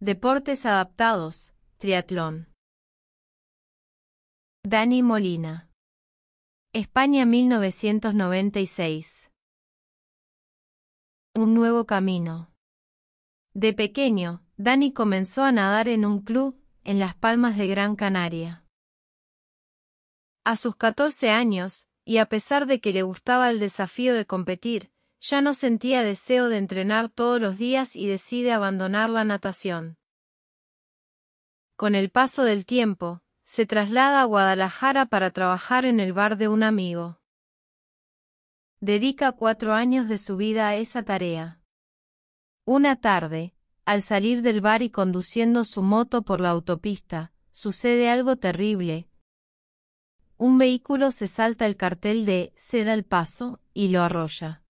Deportes adaptados, triatlón. Dani Molina. España 1996. Un nuevo camino. De pequeño, Dani comenzó a nadar en un club, en Las Palmas de Gran Canaria. A sus 14 años, y a pesar de que le gustaba el desafío de competir, ya no sentía deseo de entrenar todos los días y decide abandonar la natación. Con el paso del tiempo, se traslada a Guadalajara para trabajar en el bar de un amigo. Dedica cuatro años de su vida a esa tarea. Una tarde, al salir del bar y conduciendo su moto por la autopista, sucede algo terrible. Un vehículo se salta el cartel de Ceda el paso y lo arrolla.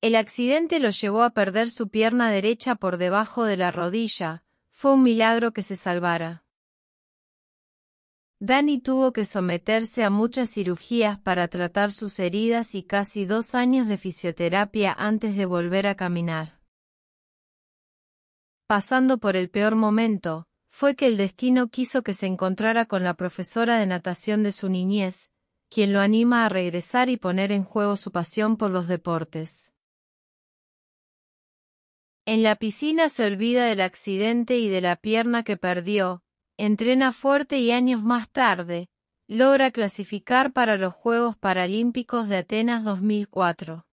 El accidente lo llevó a perder su pierna derecha por debajo de la rodilla, fue un milagro que se salvara. Danny tuvo que someterse a muchas cirugías para tratar sus heridas y casi dos años de fisioterapia antes de volver a caminar. Pasando por el peor momento, fue que el destino quiso que se encontrara con la profesora de natación de su niñez, quien lo anima a regresar y poner en juego su pasión por los deportes. En la piscina se olvida del accidente y de la pierna que perdió, entrena fuerte y años más tarde, logra clasificar para los Juegos Paralímpicos de Atenas 2004.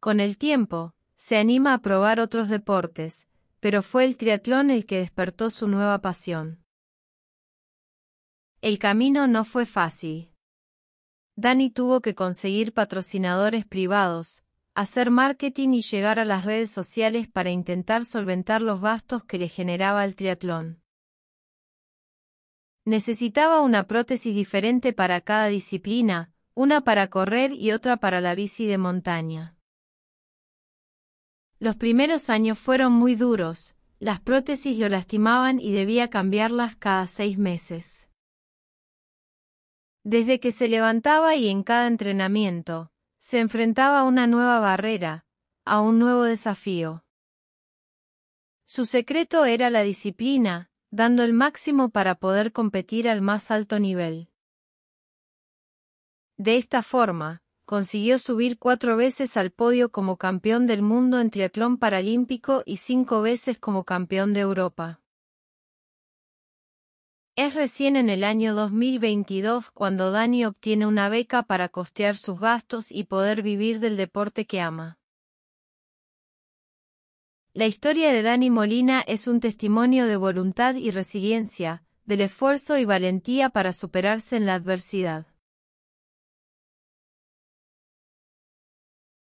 Con el tiempo, se anima a probar otros deportes, pero fue el triatlón el que despertó su nueva pasión. El camino no fue fácil. Dani tuvo que conseguir patrocinadores privados, hacer marketing y llegar a las redes sociales para intentar solventar los gastos que le generaba el triatlón. Necesitaba una prótesis diferente para cada disciplina, una para correr y otra para la bici de montaña. Los primeros años fueron muy duros, las prótesis lo lastimaban y debía cambiarlas cada seis meses. Desde que se levantaba y en cada entrenamiento, se enfrentaba a una nueva barrera, a un nuevo desafío. Su secreto era la disciplina, dando el máximo para poder competir al más alto nivel. De esta forma, consiguió subir cuatro veces al podio como campeón del mundo en triatlón paralímpico y cinco veces como campeón de Europa. Es recién en el año 2022 cuando Dani obtiene una beca para costear sus gastos y poder vivir del deporte que ama. La historia de Dani Molina es un testimonio de voluntad y resiliencia, del esfuerzo y valentía para superarse en la adversidad.